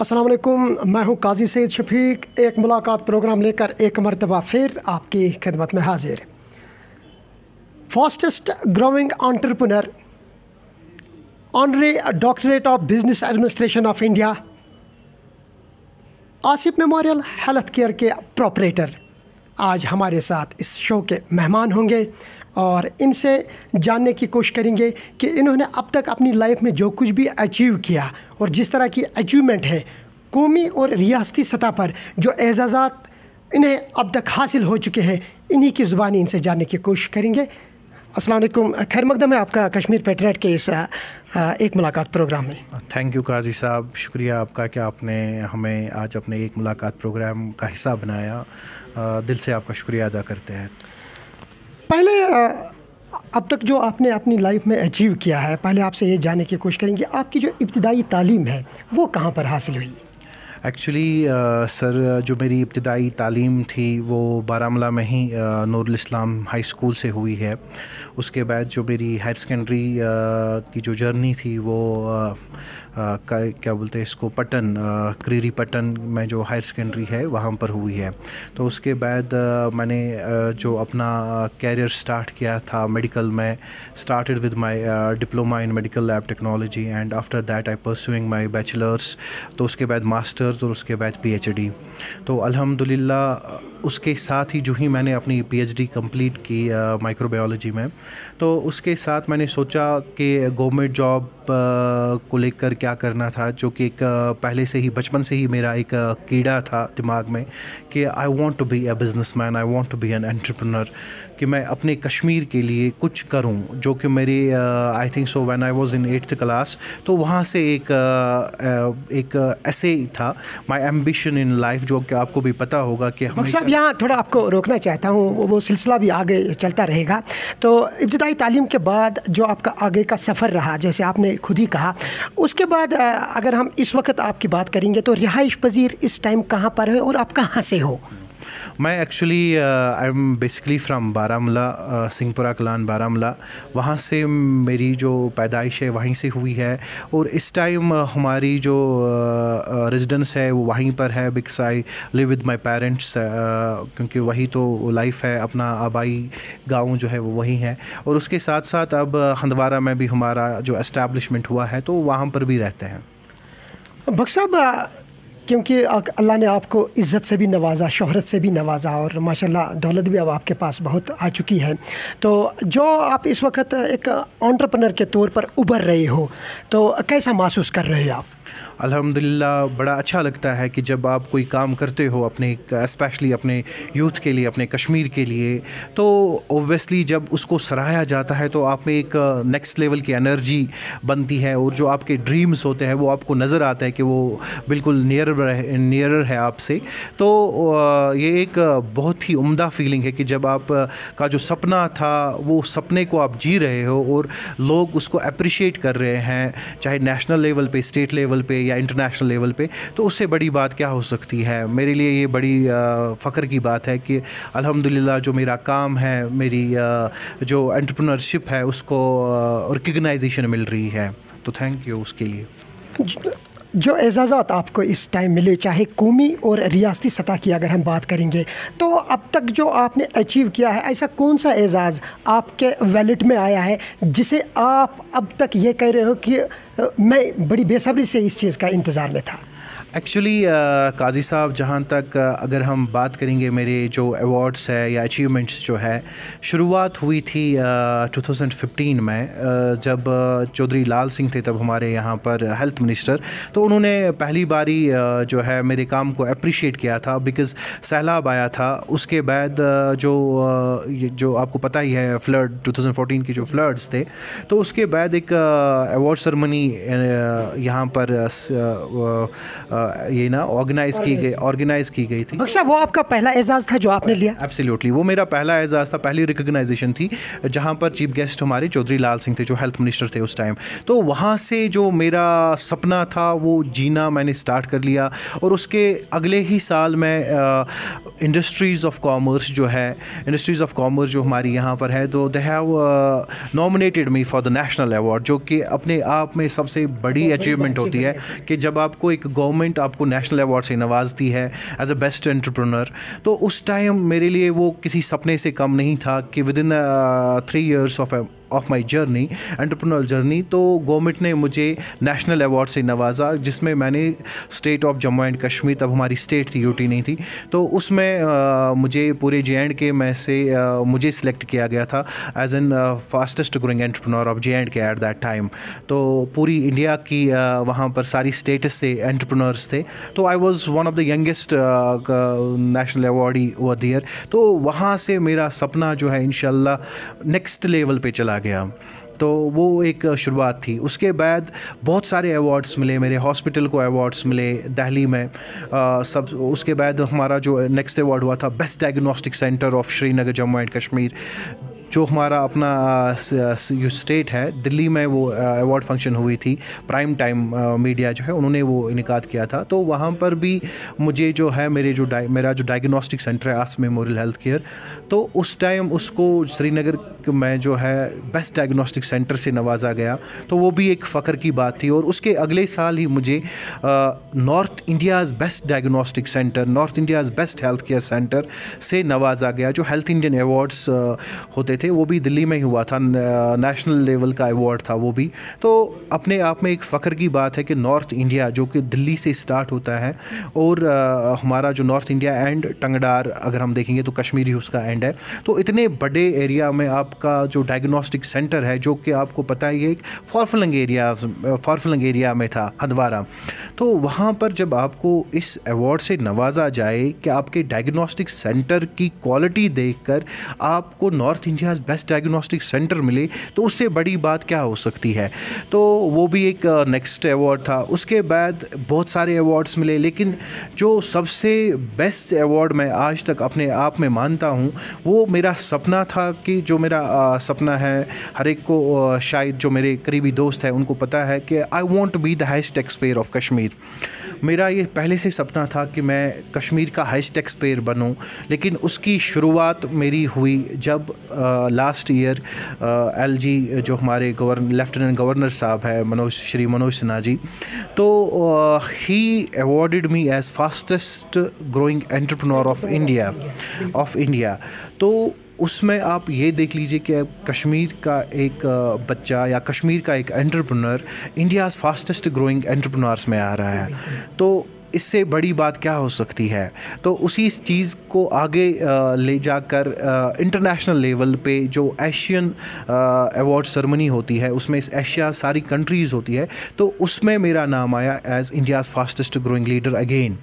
असलम मैं हूं काजी सैद शफीक एक मुलाकात प्रोग्राम लेकर एक मरतबा फिर आपकी खिदमत में हाजिर fastest growing entrepreneur honorary doctorate of business administration of India Asif memorial health care के प्रोपरेटर आज हमारे साथ इस शो के मेहमान होंगे और इनसे जानने की कोशिश करेंगे कि इन्होंने अब तक अपनी लाइफ में जो कुछ भी अचीव किया और जिस तरह की अचीवमेंट है कौमी और रियासती सतह पर जो एजाज़ा इन्हें अब तक हासिल हो चुके हैं इन्हीं की ज़ुबानी इनसे जानने की कोशिश करेंगे असल खैर मकदम है आपका कश्मीर पेट्रेट के इस एक मुलाकात प्रोग्राम में थैंक यू काजी साहब शुक्रिया आपका कि आपने हमें आज अपने एक मुलाकात प्रोग्राम का हिस्सा बनाया दिल से आपका शुक्रिया अदा करते हैं पहले अब तक जो आपने अपनी लाइफ में अचीव किया है पहले आपसे ये जानने की कोशिश करेंगे आपकी जो इब्तदाई तालीम है वो कहाँ पर हासिल हुई एक्चुअली सर जो मेरी इब्तदाई तालीम थी वो बारामला में ही इस्लाम हाई स्कूल से हुई है उसके बाद जो मेरी हायर सेकेंडरी की जो जर्नी थी वो का क्या बोलते हैं इसको पटन क्रीरी पटन में जो हायर सेकेंडरी है वहाँ पर हुई है तो उसके बाद मैंने जो अपना कैरियर स्टार्ट किया था मेडिकल में started with my diploma in medical lab technology and after that I pursuing my bachelors तो उसके बाद मास्टर्स और उसके बाद पीएचडी तो अलहमदिल्ला उसके साथ ही जो ही मैंने अपनी पीएचडी कंप्लीट की माइक्रोबायोलॉजी में तो उसके साथ मैंने सोचा कि गवर्नमेंट जॉब को लेकर क्या करना था जो कि एक पहले से ही बचपन से ही मेरा एक कीड़ा था दिमाग में कि I want to be a business man I want to be an entrepreneur कि मैं अपने कश्मीर के लिए कुछ करूं जो कि मेरी I think so when I was in eighth class तो वहाँ से एक uh, uh एक ऐसे uh, था माय एम्बिशन इन लाइफ जो कि आपको भी पता होगा कि साहब यहाँ थोड़ा आपको रोकना चाहता हूँ वो सिलसिला भी आगे चलता रहेगा तो इब्तदाई तालीम के बाद जो आपका आगे का सफ़र रहा जैसे आपने खुद ही कहा उसके बाद uh, अगर हम इस वक्त आपकी बात करेंगे तो रिहाइश पजीर इस टाइम कहाँ पर है और आप कहाँ से हो मैं actually I am basically from Baramulla uh, Singhpora Kalan Baramulla वहाँ से मेरी जो पैदाइश है वहीं से हुई है और इस टाइम uh, हमारी जो रेजिडेंस uh, है वो वहीं पर है because I live with my parents क्योंकि वही तो लाइफ है अपना आबाई गाँव जो है वो वहीं है और उसके साथ साथ अब हंदवारा में भी हमारा जो एस्टेब्लिशमेंट हुआ है तो वहाँ पर भी रहते हैं भक्सा क्योंकि अल्लाह ने आपको इज़्ज़त से भी नवाजा शोहरत से भी नवाजा और माशाल्लाह दौलत भी अब आपके पास बहुत आ चुकी है तो जो आप इस वक्त एक ऑन्टरप्रनर के तौर पर उभर रहे हो तो कैसा महसूस कर रहे हो आप अल्हम्दुलिल्लाह बड़ा अच्छा लगता है कि जब आप कोई काम करते हो अपने स्पेशली अपने यूथ के लिए अपने कश्मीर के लिए तो ओबियसली जब उसको सराहाया जाता है तो आप में एक नेक्स्ट लेवल की एनर्जी बनती है और जो आपके ड्रीम्स होते हैं वो आपको नज़र आता है कि वो बिल्कुल नियर नियर है आपसे तो ये एक बहुत ही उम्दा फीलिंग है कि जब आप का जो सपना था वो सपने को आप जी रहे हो और लोग उसको अप्रिशिएट कर रहे हैं चाहे नेशनल लेवल पे स्टेट लेवल पे या इंटरनेशनल लेवल पे तो उससे बड़ी बात क्या हो सकती है मेरे लिए ये बड़ी फ़ख्र की बात है कि अल्हम्दुलिल्लाह जो मेरा काम है मेरी जो एंटरप्रेन्योरशिप है उसको रिकगनाइजेशन मिल रही है तो थैंक यू उसके लिए जो एजाज़ात आपको इस टाइम मिले चाहे कौमी और रियासती सतह की अगर हम बात करेंगे तो अब तक जो आपने अचीव किया है ऐसा कौन सा एजाज़ आपके वैलेट में आया है जिसे आप अब तक ये कह रहे हो कि मैं बड़ी बेसब्री से इस चीज़ का इंतज़ार में था एक्चुअली काजी uh, साहब जहाँ तक uh, अगर हम बात करेंगे मेरे जो अवार्ड्स है या अचीवमेंट्स जो है शुरुआत हुई थी uh, 2015 में uh, जब uh, चौधरी लाल सिंह थे तब हमारे यहाँ पर हेल्थ मिनिस्टर तो उन्होंने पहली बारी uh, जो है मेरे काम को अप्रिशिएट किया था बिकॉज़ सैलाब आया था उसके बाद जो जो आपको पता ही है फ्लड 2014 के जो फ्लड्स थे तो उसके बाद एक अवार्ड सरमनी यहाँ पर ये ना ऑर्गेनाइज की गई ऑर्गेनाइज की गई थी वो आपका पहला एजाज़ था जो आपने लिया एब्सोल्युटली वो मेरा पहला एजाज़ था पहली रिकोगनाइजेशन थी जहाँ पर चीफ गेस्ट हमारे चौधरी लाल सिंह थे जो हेल्थ मिनिस्टर थे उस टाइम तो वहाँ से जो मेरा सपना था वो जीना मैंने स्टार्ट कर लिया और उसके अगले ही साल मैं इंडस्ट्रीज़ ऑफ कॉमर्स जो है इंडस्ट्रीज़ ऑफ कॉमर्स जो हमारी यहाँ पर है तो they have nominated me for the national award जो कि अपने आप में सबसे बड़ी अचीवमेंट होती है कि जब आपको एक गवर्नमेंट पॉइंट आपको नेशनल अवार्ड से नवाजती है एज अ बेस्ट एंटरप्रनर तो उस टाइम मेरे लिए वो किसी सपने से कम नहीं था कि within three years of of my journey entrepreneurial journey तो गवर्नमेंट ने मुझे नेशनल अवार्ड से नवाजा जिसमें मैंने state of Jammu and Kashmir तब हमारी स्टेट थी यूटी नहीं थी तो उसमें मुझे पूरे जे एंड के में से मुझे सिलेक्ट किया गया था as an fastest growing entrepreneur of J and K at that time तो पूरी इंडिया की वहाँ पर सारी स्टेट्स से एंटरप्रनर्स थे तो I was one of the youngest national awardee were there तो वहाँ से मेरा सपना जो है इन नेक्स्ट लेवल पर चला चला गया तो वो एक शुरुआत थी उसके बाद बहुत सारे अवार्ड्स मिले मेरे हॉस्पिटल को अवार्ड्स मिले दिल्ली में आ, सब उसके बाद हमारा जो नेक्स्ट अवार्ड हुआ था best diagnostic centre of Srinagar Jammu and Kashmir जो हमारा अपना स्टेट है दिल्ली में वो अवार्ड फंक्शन हुई थी प्राइम टाइम मीडिया जो है उन्होंने वो इनका किया था तो वहाँ पर भी मुझे जो है मेरे जो मेरा जो डायग्नोस्टिक सेंटर है आस मेमोरियल हेल्थ केयर तो उस टाइम उसको श्रीनगर में जो है बेस्ट डायग्नोस्टिक सेंटर से नवाजा गया तो वो भी एक फ़ख्र की बात थी और उसके अगले साल ही मुझे north India's best diagnostic centre north India's best health care centre से नवाजा गया जो हेल्थ इंडियन अवार्ड्स होते थे वो भी दिल्ली में ही हुआ था नेशनल लेवल का अवार्ड था वो भी तो अपने आप में एक फ़ख्र की बात है कि नॉर्थ इंडिया जो कि दिल्ली से स्टार्ट होता है और हमारा जो नॉर्थ इंडिया एंड टंगडार अगर हम देखेंगे तो कश्मीरी उसका एंड है तो इतने बड़े एरिया में आपका जो डायग्नोस्टिक सेंटर है जो कि आपको पता ही है एक फॉरफलंग एरिया फॉरफलंग एरिया में था हंदवारा तो वहाँ पर जब आपको इस अवार्ड से नवाजा जाए कि आपके डायग्नोस्टिक सेंटर की क्वालिटी देखकर आपको नॉर्थ इंडिया आज बेस्ट डायग्नोस्टिक सेंटर मिले तो उससे बड़ी बात क्या हो सकती है तो वो भी एक नेक्स्ट अवार्ड था उसके बाद बहुत सारे अवार्ड्स मिले लेकिन जो सबसे बेस्ट अवार्ड मैं आज तक अपने आप में मानता हूँ वो मेरा सपना था कि जो मेरा सपना है हर एक को शायद जो मेरे करीबी दोस्त हैं उनको पता है कि I want be the highest taxpayer of Kashmir मेरा ये पहले से सपना था कि मैं कश्मीर का हाइस्ट टैक्स पेयर बनूँ लेकिन उसकी शुरुआत मेरी हुई जब ah, last year L G जो हमारे गवर्न लेफ्टिनेंट गवर्नर साहब हैं मनोज श्री मनोज सिन्हा जी तो he awarded me as fastest growing entrepreneur of India of India तो उसमें आप ये देख लीजिए कि कश्मीर का एक बच्चा या कश्मीर का एक entrepreneur India's fastest growing entrepreneurs में आ रहा है तो इससे बड़ी बात क्या हो सकती है तो उसी चीज़ को आगे ले जाकर इंटरनेशनल लेवल पे जो एशियन अवार्ड सेरेमनी होती है उसमें इस एशिया सारी कंट्रीज़ होती है तो उसमें मेरा नाम आया as India's fastest growing leader again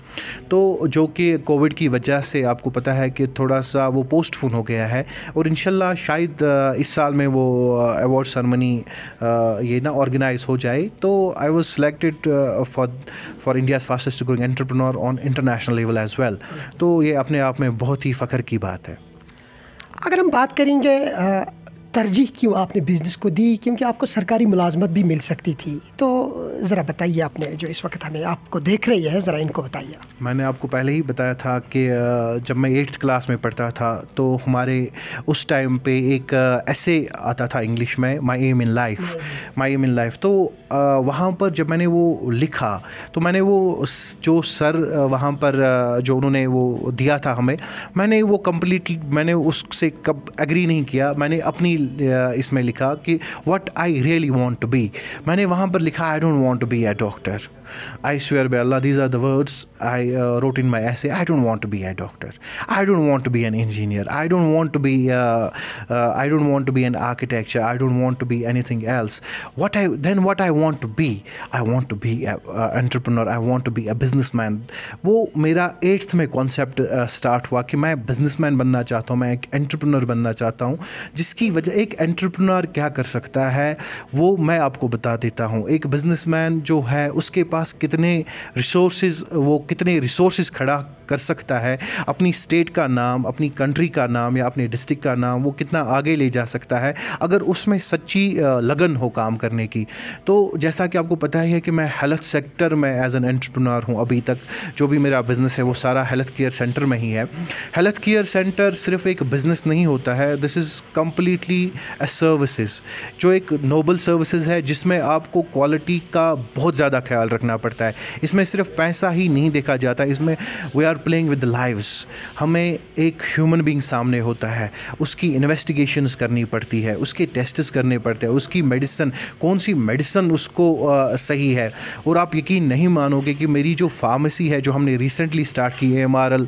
तो जो कि कोविड की वजह से आपको पता है कि थोड़ा सा वो पोस्टफोन हो गया है और इन शायद इस साल में वो अवार्ड सेरेमनी ये ना ऑर्गेनाइज हो जाए तो I was selected for for India's fastest growing growing entrepreneur on international level as well तो ये अपने आप में बहुत ही फ़ख्र की बात है अगर हम बात करेंगे तरजीह क्यों आपने बिज़नेस को दी क्योंकि आपको सरकारी मुलाजमत भी मिल सकती थी तो ज़रा बताइए आपने जो इस वक्त हमें आपको देख रही है ज़रा इनको बताइए मैंने आपको पहले ही बताया था कि जब मैं एट्थ क्लास में पढ़ता था तो हमारे उस टाइम पे एक ऐसे आता था इंग्लिश में my aim in life my aim in life तो वहाँ पर जब मैंने वो लिखा तो मैंने वो जो सर वहाँ पर जो उन्होंने वो दिया था हमें मैंने वो कम्प्लीटली मैंने उससे कब एग्री नहीं किया मैंने अपनी इसमें लिखा कि what I really want to be मैंने वहाँ पर लिखा I don't want to be a doctor I swear by Allah these are the words I wrote in my ऐसे I don't want to be a doctor I don't want to be an engineer I don't want to be I don't want to be an architecture I don't want to be anything else what I then what I want to be I want to be entrepreneur I want to be a business man वो मेरा eighth में concept start हुआ कि मैं business man बनना चाहता हूँ मैं एक एंटरप्रनर बनना चाहता हूँ जिसकी वजह एक एंट्रप्रनर क्या कर सकता है वो मैं आपको बता देता हूँ एक बिजनेसमैन जो है उसके पास कितने रिसोर्सेज वो कितने रिसोर्सेज खड़ा कर सकता है अपनी स्टेट का नाम अपनी कंट्री का नाम या अपने डिस्ट्रिक्ट का नाम वो कितना आगे ले जा सकता है अगर उसमें सच्ची लगन हो काम करने की तो जैसा कि आपको पता ही है कि मैं हेल्थ सेक्टर में एज एन एंट्रप्रनर हूँ अभी तक जो भी मेरा बिज़नेस है वो सारा हेल्थ केयर सेंटर में ही है हेल्थ केयर सेंटर सिर्फ एक बिज़नेस नहीं होता है this is completely a services जो एक नोबल सर्विसेज है जिसमें आपको क्वालिटी का बहुत ज़्यादा ख्याल रखना पड़ता है इसमें सिर्फ पैसा ही नहीं देखा जाता इसमें we are are playing with lives हमें एक ह्यूमन बींग सामने होता है उसकी इन्वेस्टिगेशंस करनी पड़ती है उसके टेस्ट्स करने पड़ते हैं उसकी मेडिसन कौन सी मेडिसन उसको आ, सही है और आप यकीन नहीं मानोगे कि मेरी जो फार्मेसी है जो हमने रिसेंटली स्टार्ट की M R L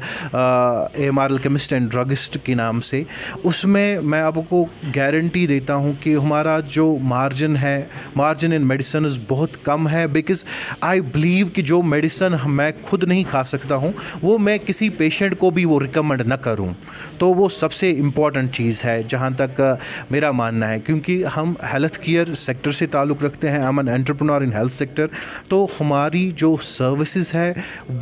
M R L chemist and druggist के नाम से उसमें मैं आपको गारंटी देता हूँ कि हमारा जो मार्जिन है मार्जिन इन मेडिसन बहुत कम है बिकॉज आई बिलीव कि जो मेडिसन मैं खुद नहीं खा सकता हूँ वो मैं किसी पेशेंट को भी वो रिकमेंड ना करूँ तो वो सबसे इम्पॉर्टेंट चीज़ है जहाँ तक मेरा मानना है क्योंकि हम हेल्थ केयर सेक्टर से ताल्लुक़ रखते हैं हम एन इन हेल्थ सेक्टर तो हमारी जो सर्विसेज है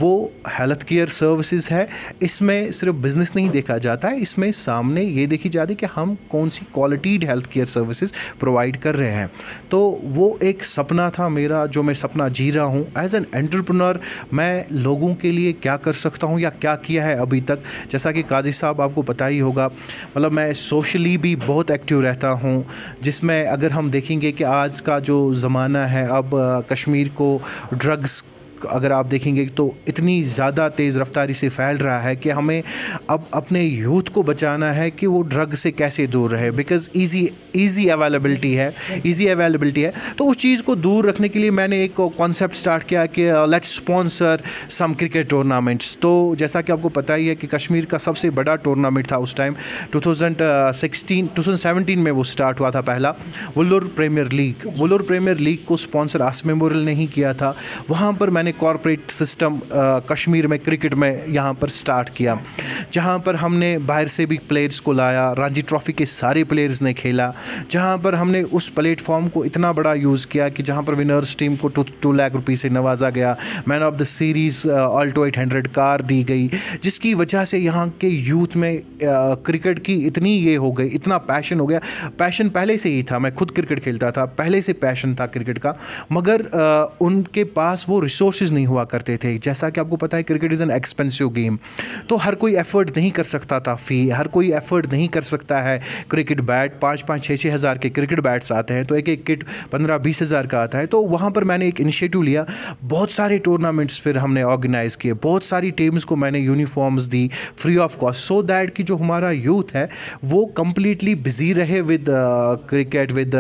वो हेल्थ केयर सर्विसेज है इसमें सिर्फ बिज़नेस नहीं देखा जाता है इसमें सामने ये देखी जाती है कि हम कौन सी quality health care services provide कर रहे हैं तो वो एक सपना था मेरा जो मैं सपना जी रहा हूँ एज एन एंटरप्रेन्योर मैं लोगों के लिए क्या कर सकता हूँ या क्या किया है अभी तक जैसा कि काजी साहब आपको पता ही होगा मतलब मैं सोशली भी बहुत एक्टिव रहता हूँ जिसमें अगर हम देखेंगे कि आज का जो ज़माना है अब कश्मीर को ड्रग्स अगर आप देखेंगे तो इतनी ज़्यादा तेज़ रफ्तारी से फैल रहा है कि हमें अब अपने यूथ को बचाना है कि वो ड्रग से कैसे दूर रहे बिकॉज ईजी ईजी अवेलेबिलिटी है ईजी अवेलेबिलिटी है तो उस चीज़ को दूर रखने के लिए मैंने एक कॉन्सेप्ट स्टार्ट किया कि let's sponsor some cricket tournaments तो जैसा कि आपको पता ही है कि कश्मीर का सबसे बड़ा टूर्नामेंट था उस time two two thousand thousand seventeen में वो स्टार्ट हुआ था पहला Vullur premier league Vullur premier league को स्पॉन्सर आस मेमोरियल ने ही किया था वहाँ पर मैंने मैंने कॉरपोरेट सिस्टम कश्मीर में क्रिकेट में यहाँ पर स्टार्ट किया जहाँ पर हमने बाहर से भी प्लेयर्स को लाया रांझी ट्रॉफ़ी के सारे प्लेयर्स ने खेला जहाँ पर हमने उस प्लेटफॉर्म को इतना बड़ा यूज़ किया कि जहाँ पर विनर्स टीम को टू टू लाख रुपये से नवाजा गया man of the series Alto eight hundred car दी गई जिसकी वजह से यहाँ के यूथ में क्रिकेट uh, की इतनी ये हो गई इतना पैशन हो गया पैशन पहले से ही था मैं खुद क्रिकेट खेलता था पहले से पैशन था क्रिकेट का मगर uh, उनके पास वो रिसोर्स रिसोर्सेज नहीं हुआ करते थे जैसा कि आपको पता है cricket is an expensive game तो हर कोई एफर्ट नहीं कर सकता था फ़ी हर कोई एफर्ट नहीं कर सकता है क्रिकेट बैट पाँच पाँच छः छः हज़ार के क्रिकेट बैट्स आते हैं तो एक एक किट पंद्रह बीस हज़ार का आता है तो वहाँ पर मैंने एक इनिशिएटिव लिया बहुत सारे टूर्नामेंट्स फिर हमने ऑर्गेनाइज़ किए बहुत सारी टीम्स को मैंने यूनिफॉर्म्स दी free of cost so that कि जो हमारा यूथ है वो कम्प्लीटली बिजी रहे with cricket with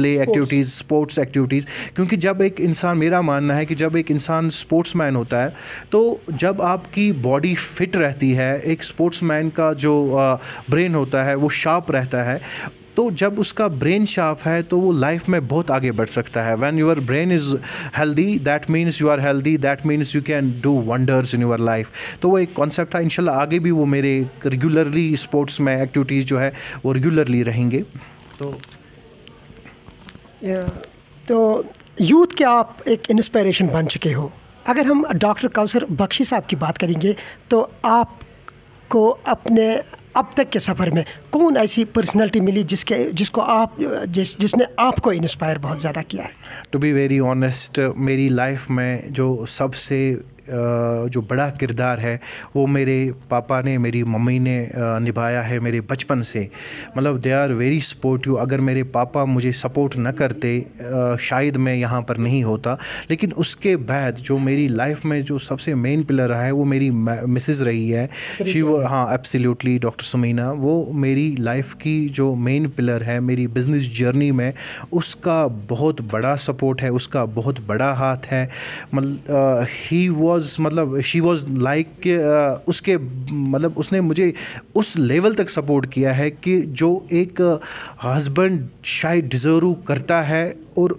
play activities sports activities क्योंकि जब एक इंसान मेरा मानना है कि जब एक इंसान मैन होता है तो जब आपकी बॉडी फिट रहती है एक मैन का जो ब्रेन होता है वो शार्प रहता है तो जब उसका ब्रेन शार्प है तो वो लाइफ में बहुत आगे बढ़ सकता है when your brain is healthy that means you are healthy that means you can do wonders in your life तो वो एक कॉन्सेप्ट था इनशाला आगे भी वो मेरे रेगुलरली स्पोर्ट्स में एक्टिविटीज़ जो है वो रेगुलरली रहेंगे तो तो यूथ के आप एक इंस्पायरेशन बन चुके हो अगर हम डॉक्टर कौसर बख्शी साहब की बात करेंगे तो आप को अपने अब तक के सफ़र में कौन ऐसी पर्सनालिटी मिली जिसके जिसको आप जिस जिसने आपको इंस्पायर बहुत ज़्यादा किया है टू बी वेरी ऑनेस्ट मेरी लाइफ में जो सबसे जो बड़ा किरदार है वो मेरे पापा ने मेरी मम्मी ने निभाया है मेरे बचपन से मतलब दे आर वेरी सपोर्टिव अगर मेरे पापा मुझे सपोर्ट न करते शायद मैं यहाँ पर नहीं होता लेकिन उसके बाद जो मेरी लाइफ में जो सबसे मेन पिलर रहा है वो मेरी मिसेज रही है शी वो हाँ एब्सोल्युटली डॉक्टर सुमीना वो मेरी लाइफ की जो मेन पिलर है मेरी बिजनेस जर्नी में उसका बहुत बड़ा सपोर्ट है उसका बहुत बड़ा हाथ है मतलब ही वॉज वॉज मतलब शी वॉज लाइक उसके मतलब उसने मुझे उस लेवल तक सपोर्ट किया है कि जो एक हस्बैंड uh, शायद डिज़र्व करता है और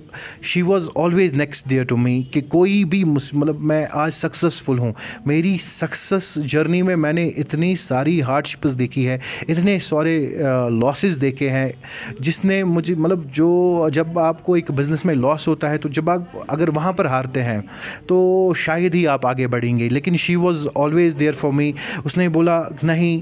she was always next there to me कि कोई भी मतलब मैं आज सक्सेसफुल हूँ मेरी सक्सेस जर्नी में मैंने इतनी सारी हार्डशिप्स देखी है इतने सारे लॉसेस देखे हैं जिसने मुझे मतलब जो जब आपको एक बिज़नेस में लॉस होता है तो जब आप अगर वहाँ पर हारते हैं तो शायद ही आप आगे बढ़ेंगे लेकिन she was always there for me उसने बोला नहीं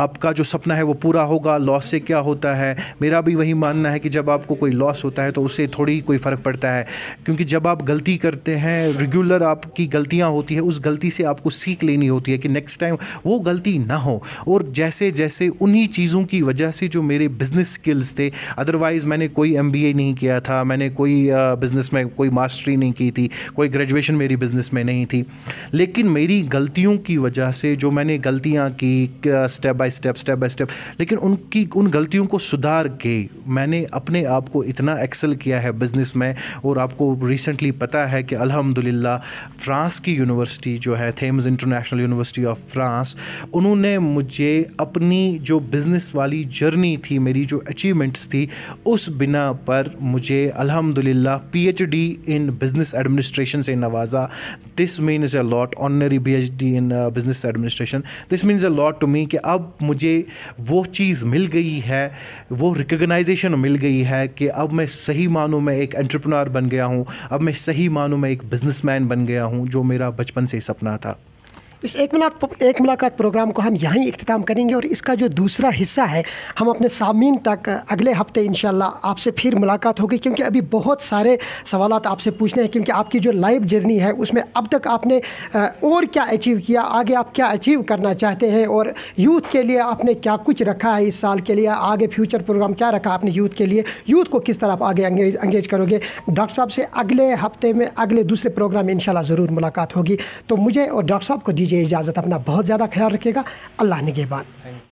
आपका जो सपना है वो पूरा होगा लॉस से क्या होता है मेरा भी वही मानना है कि जब आपको कोई लॉस होता है तो उससे थोड़ी कोई फ़र्क पड़ता है क्योंकि जब आप गलती करते हैं रेगुलर आपकी गलतियाँ होती है उस गलती से आपको सीख लेनी होती है कि नेक्स्ट टाइम वो गलती ना हो और जैसे जैसे उन्हीं चीज़ों की वजह से जो मेरे बिज़नेस स्किल्स थे अदरवाइज़ मैंने कोई एम नहीं किया था मैंने कोई बिज़नेस में कोई मास्टरी नहीं की थी कोई ग्रेजुएशन मेरी बिज़नेस में नहीं थी लेकिन मेरी गलतियों की वजह से जो मैंने गलतियाँ की step by step step by step लेकिन उनकी उन गलतियों को सुधार के मैंने अपने आप को इतना एक्सेल किया है बिज़नेस में और आपको रिसेंटली पता है कि अल्हम्दुलिल्लाह फ्रांस की यूनिवर्सिटी जो है Thames international university of France उन्होंने मुझे अपनी जो बिज़नेस वाली जर्नी थी मेरी जो अचीवमेंट्स थी उस बिना पर मुझे H PhD in business administration से नवाजा this means a lot honorary D in business administration this means a lot to me कि अब मुझे वो चीज़ मिल गई है वो रिकगनाइजेशन मिल गई है कि अब मैं सही मानू मैं एक एंट्रप्रनार बन गया हूँ अब मैं सही मानू मैं एक बिजनेसमैन बन गया हूँ जो मेरा बचपन से सपना था इस एक मुलाकात एक मुलाकात प्रोग्राम को हम यहीं इख्ताम करेंगे और इसका जो दूसरा हिस्सा है हम अपने सामीन तक अगले हफ्ते इन आपसे फिर मुलाकात होगी क्योंकि अभी बहुत सारे सवाल आपसे पूछने हैं क्योंकि आपकी जो लाइफ जर्नी है उसमें अब तक आपने और क्या अचीव किया आगे आप क्या अचीव करना चाहते हैं और यूथ के लिए आपने क्या कुछ रखा है इस साल के लिए आगे फ्यूचर प्रोग्राम क्या रखा आपने यूथ के लिए यूथ को किस तरह आप आगे अंगेज अंगेज करोगे डॉक्टर साहब से अगले हफ्ते में अगले दूसरे प्रोग्राम में इन ज़रूर मुलाकात होगी तो मुझे और डॉक्टर साहब को दीजिए दीजिए इजाज़त अपना बहुत ज़्यादा ख्याल रखिएगा अल्लाह निगेबान